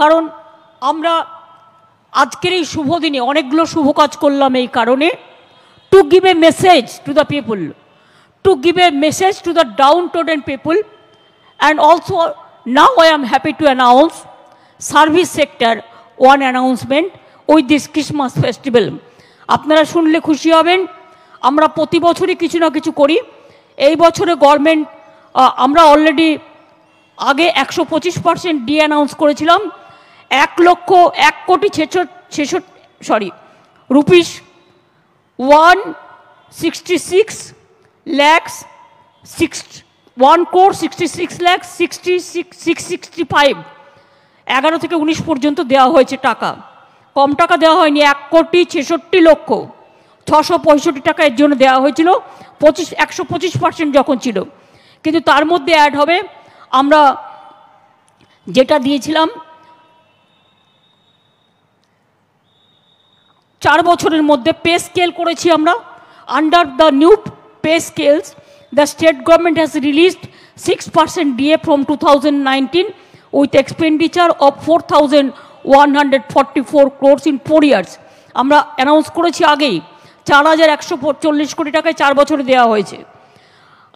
কারণ আমরা আজকের এই শুভ দিনে অনেকগুলো শুভ কাজ করলাম এই কারণে to give a message to the people to give a message to the downtrodden people and also now I am happy to announce service sector one announcement with this Christmas festival আপনারা শুনলে খুশি হবেন আমরা প্রতি বছরই কিছু না কিছু করি এই বছরে গভর্নমেন্ট আমরা অলরেডি আগে একশো পঁচিশ পার্সেন্ট ডি অ্যানাউন্স করেছিলাম এক লক্ষ এক কোটি ছেষট sorry rupees one sixty six lakhs six one crore sixty six lakhs sixty six six sixty five এগারো থেকে উনিশ পর্যন্ত দেওয়া হয়েছে টাকা কম টাকা দেওয়া হয়নি এক কোটি ছেষট্টি লক্ষ ছশো পঁয়ষট্টি টাকা এর জন্য দেওয়া হয়েছিল পঁচিশ একশো পঁচিশ পার্সেন্ট যখন ছিল কিন্তু তার মধ্যে অ্যাড হবে আমরা যেটা দিয়েছিলাম চার বছরের মধ্যে পে স্কেল করেছি আমরা under the new pay scales the state government has released six percent DA from two thousand nineteen with expenditure of four thousand one hundred forty four crores in four years আমরা announce করেছি আগেই চার হাজার একশো চল্লিশ কোটি টাকায় চার বছরে দেওয়া হয়েছে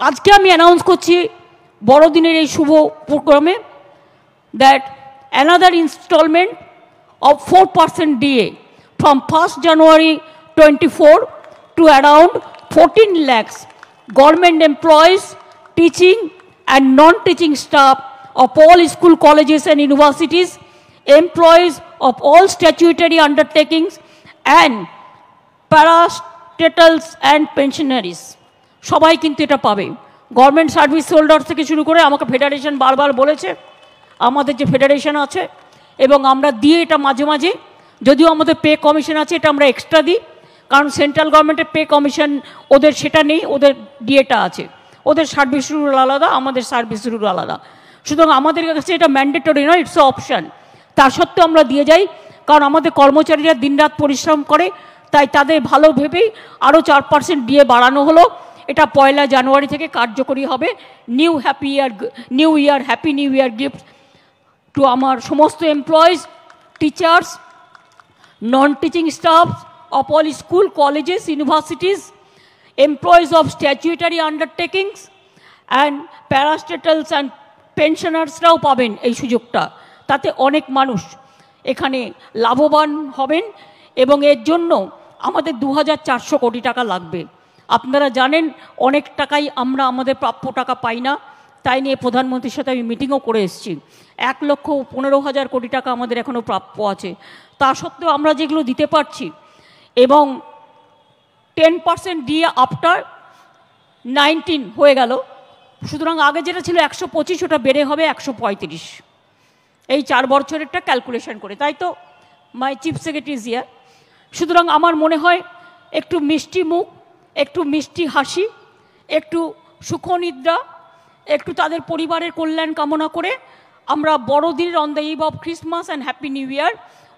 আজকে আমি অ্যানাউন্স করছি বড়দিনের এই শুভ প্রোগ্রামে that another instalment of four percent DA from 1st January 24 to around 14 lakhs government employees, teaching and non-teaching staff of all school colleges and universities, employees of all statutory undertakings and parastatals and pensioners সবাই কিন্তু এটা পাবে government service holder থেকে শুরু করে আমাকে federation বারবার বলেছে আমাদের যে ফেডারেশন আছে এবং আমরা দিয়ে এটা মাঝে মাঝে যদিও আমাদের পে কমিশন আছে এটা আমরা এক্সট্রা দিই কারণ সেন্ট্রাল গভর্নমেন্টের পে কমিশন ওদের সেটা নেই ওদের ডিএটা আছে ওদের সার্ভিস রুল আলাদা আমাদের সার্ভিস রুল আলাদা সুতরাং আমাদের কাছে এটা ম্যান্ডেটরি নয় ইটস অপশান তা সত্ত্বেও আমরা দিয়ে যাই কারণ আমাদের কর্মচারীরা দিনরাত পরিশ্রম করে তাই তাদের ভালো ভেবেই আরও চার পার্সেন্ট ডিএ বাড়ানো হলো এটা পয়লা জানুয়ারি থেকে কার্যকরী হবে new happy year new year happy new year gift to আমার সমস্ত employees teachers non-teaching staffs of all school, colleges, universities, employees of statutory undertakings, and parastatals and পেনশনার্সরাও পাবেন এই সুযোগটা তাতে tate onek manush ekhane labhoban hoben ebong er jonno amader 2400 koti taka lagbe apnara janen onek takai amra amader টাকা taka paina তাই নিয়ে প্রধানমন্ত্রীর সাথে আমি মিটিংও করে এসেছি এক লক্ষ পনেরো হাজার কোটি টাকা আমাদের এখনও প্রাপ্য আছে তা সত্ত্বেও আমরা যেগুলো দিতে পারছি এবং টেন পার্সেন্ট দিয়ে আফটার নাইনটিন হয়ে গেল সুতরাং আগে যেটা ছিল একশো পঁচিশ ওটা বেড়ে হবে একশো পঁয়ত্রিশ এই চার বছরেরটা ক্যালকুলেশন করে তাই তো মাই চিফ সেক্রেটারি জিয়া সুতরাং আমার মনে হয় একটু মিষ্টি মুখ একটু মিষ্টি হাসি একটু সুখনিদ্রা একটু তাদের পরিবারের কল্যাণ কামনা করে আমরা বড়দিন on the eve of Christmas and happy new year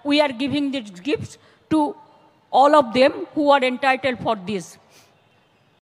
we are giving this gifts to all of them who are entitle for this